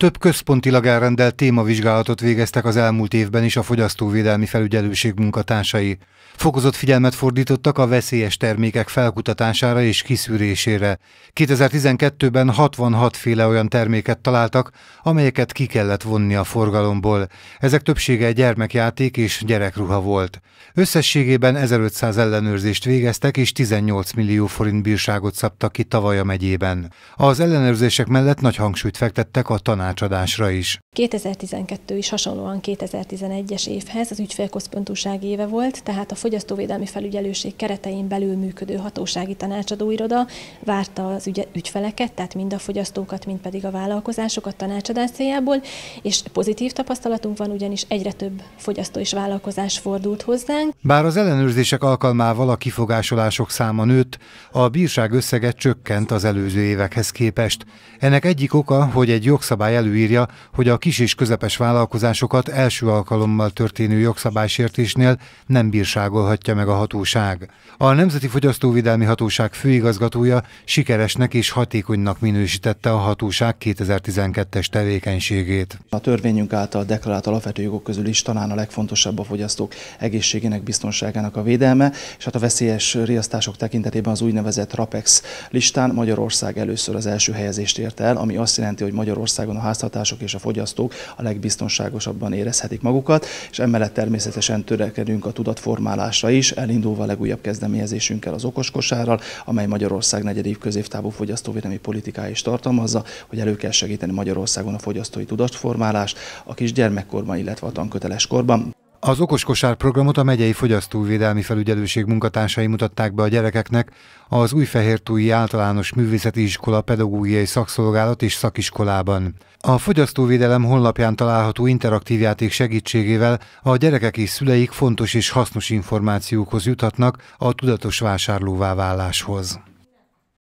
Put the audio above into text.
Több központilag elrendelt témavizsgálatot végeztek az elmúlt évben is a fogyasztóvédelmi felügyelőség munkatársai. Fokozott figyelmet fordítottak a veszélyes termékek felkutatására és kiszűrésére. 2012-ben 66 féle olyan terméket találtak, amelyeket ki kellett vonni a forgalomból. Ezek többsége gyermekjáték és gyerekruha volt. Összességében 1500 ellenőrzést végeztek és 18 millió forint bírságot szabtak ki tavaly a megyében. Az ellenőrzések mellett nagy hangsúlyt fektettek a tanács tanácsadásra is. 2012 is hasonlóan 2011-es évhez az ügyfélközpontúság éve volt, tehát a Fogyasztóvédelmi Felügyelőség keretein belül működő hatósági tanácsadóiroda várta az ügyfeleket, tehát mind a fogyasztókat, mind pedig a vállalkozásokat tanácsadás céljából, és pozitív tapasztalatunk van, ugyanis egyre több fogyasztó és vállalkozás fordult hozzánk. Bár az ellenőrzések alkalmával a kifogásolások száma nőtt, a bírság összeget csökkent az előző évekhez képest. Ennek egyik oka, hogy egy jogszabály előírja, hogy a kis és közepes vállalkozásokat első alkalommal történő jogszabálysértésnél nem bírságolhatja meg a hatóság. A Nemzeti Fogyasztóvédelmi Hatóság főigazgatója sikeresnek és hatékonynak minősítette a hatóság 2012-es tevékenységét. A törvényünk által deklarált alapvető jogok közül is talán a legfontosabb a fogyasztók egészségének, biztonságának a védelme, és hát a veszélyes riasztások tekintetében az úgynevezett RAPEX listán Magyarország először az első helyezést ért el, ami azt jelenti, hogy Magyarországon a háztartások és a fogyasztók a legbiztonságosabban érezhetik magukat, és emellett természetesen törekedünk a tudatformálásra is, elindulva a legújabb kezdeményezésünkkel az okos kosárral, amely Magyarország negyedik középtávú fogyasztóvédelmi politikája is tartalmazza, hogy elő kell segíteni Magyarországon a fogyasztói tudatformálást a kisgyermekkorban, illetve a tanköteles korban. Az okos kosár programot a megyei fogyasztóvédelmi felügyelőség munkatársai mutatták be a gyerekeknek az Újfehértúi Általános Művészeti Iskola Pedagógiai Szakszolgálat és Szakiskolában. A fogyasztóvédelem honlapján található interaktív játék segítségével a gyerekek és szüleik fontos és hasznos információkhoz juthatnak a tudatos vásárlóvá váláshoz.